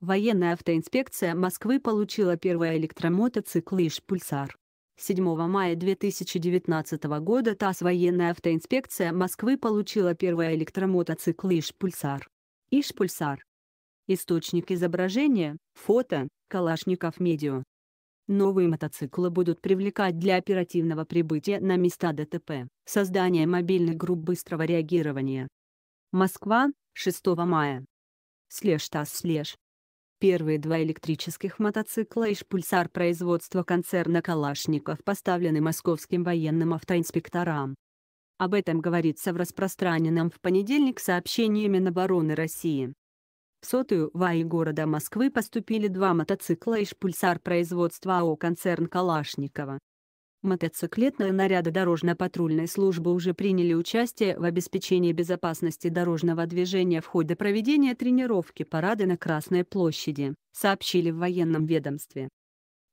Военная автоинспекция Москвы получила первый электромотоцикл электромотоциклы Пульсар. 7 мая 2019 года ТАСС «Военная автоинспекция Москвы» получила первый электромотоцикл первые Пульсар. «Ишпульсар». Пульсар. Источник изображения, фото, Калашников Медиа. Новые мотоциклы будут привлекать для оперативного прибытия на места ДТП, создание мобильных групп быстрого реагирования. Москва, 6 мая. Слеж ТАСС Слеж. Первые два электрических мотоцикла и шпульсар производства концерна «Калашников» поставлены московским военным автоинспекторам. Об этом говорится в распространенном в понедельник сообщении Минобороны России. В сотую ВАИ города Москвы поступили два мотоцикла и шпульсар производства АО «Концерн Калашникова». Мотоциклетные наряды дорожно-патрульной службы уже приняли участие в обеспечении безопасности дорожного движения в ходе проведения тренировки парада на Красной площади, сообщили в военном ведомстве.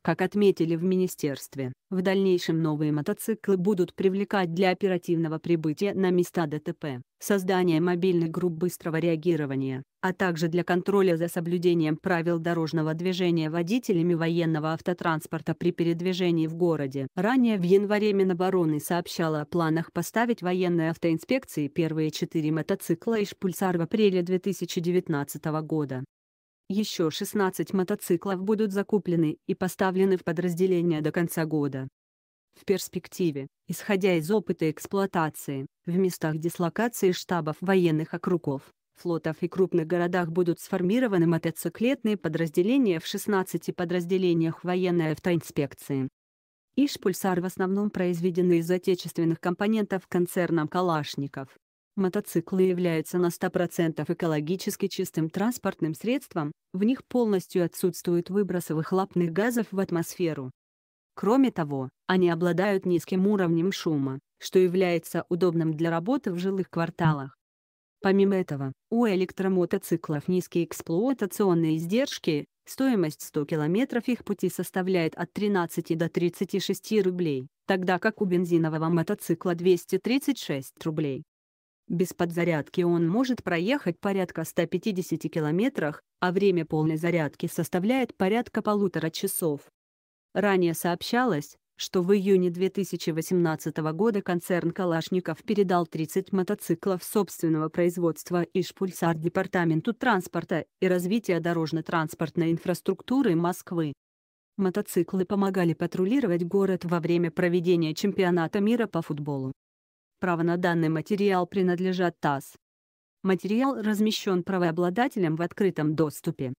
Как отметили в министерстве, в дальнейшем новые мотоциклы будут привлекать для оперативного прибытия на места ДТП, создания мобильных групп быстрого реагирования, а также для контроля за соблюдением правил дорожного движения водителями военного автотранспорта при передвижении в городе. Ранее в январе Минобороны сообщала о планах поставить военной автоинспекции первые четыре мотоцикла и шпульсар в апреле 2019 года. Еще 16 мотоциклов будут закуплены и поставлены в подразделение до конца года. В перспективе, исходя из опыта эксплуатации, в местах дислокации штабов военных округов, флотов и крупных городах будут сформированы мотоциклетные подразделения в 16 подразделениях военной автоинспекции. Ишпульсар в основном произведены из отечественных компонентов концерном «Калашников», Мотоциклы являются на 100% экологически чистым транспортным средством, в них полностью отсутствуют выбросы выхлопных газов в атмосферу. Кроме того, они обладают низким уровнем шума, что является удобным для работы в жилых кварталах. Помимо этого, у электромотоциклов низкие эксплуатационные издержки, стоимость 100 км их пути составляет от 13 до 36 рублей, тогда как у бензинового мотоцикла 236 рублей. Без подзарядки он может проехать порядка 150 километрах, а время полной зарядки составляет порядка полутора часов. Ранее сообщалось, что в июне 2018 года концерн «Калашников» передал 30 мотоциклов собственного производства «Ишпульсар» Департаменту транспорта и развития дорожно-транспортной инфраструктуры Москвы. Мотоциклы помогали патрулировать город во время проведения чемпионата мира по футболу. Право на данный материал принадлежат ТАСС. Материал размещен правообладателем в открытом доступе.